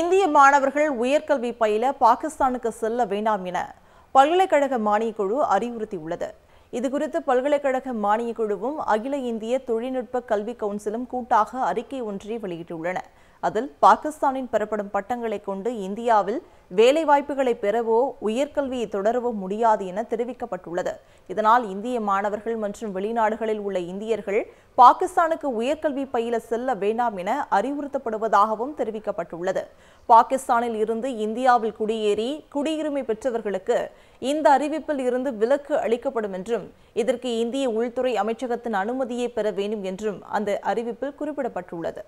இந்திய மாணவர்கள் உயர்கல்வி பயில பாகிஸ்தானுக்கு செல்ல வேண்டாம் என பல்கலைக்கழக மானியக்குழு அறிவுறுத்தியுள்ளது இதுகுறித்து பல்கலைக்கழக மானியக்குழுவும் அகில இந்திய தொழில்நுட்ப கல்வி கவுன்சிலும் கூட்டாக அறிக்கை ஒன்றை வெளியிட்டுள்ளன அதில் பாகிஸ்தானின் பெறப்படும் பட்டங்களை கொண்டு இந்தியாவில் வேலைவாய்ப்புகளை பெறவோ உயர்கல்வியை தொடரவோ முடியாது என தெரிவிக்கப்பட்டுள்ளது இதனால் இந்திய மாணவர்கள் மற்றும் வெளிநாடுகளில் உள்ள இந்தியர்கள் பாகிஸ்தானுக்கு உயர்கல்வி பயில செல்ல வேண்டாம் என அறிவுறுத்தப்படுவதாகவும் தெரிவிக்கப்பட்டுள்ளது பாகிஸ்தானில் இருந்து இந்தியாவில் குடியேறி குடியுரிமை பெற்றவர்களுக்கு இந்த அறிவிப்பில் இருந்து விலக்கு அளிக்கப்படும் என்றும் இதற்கு இந்திய உள்துறை அமைச்சகத்தின் அனுமதியை பெற வேண்டும் என்றும் அந்த அறிவிப்பில் குறிப்பிடப்பட்டுள்ளது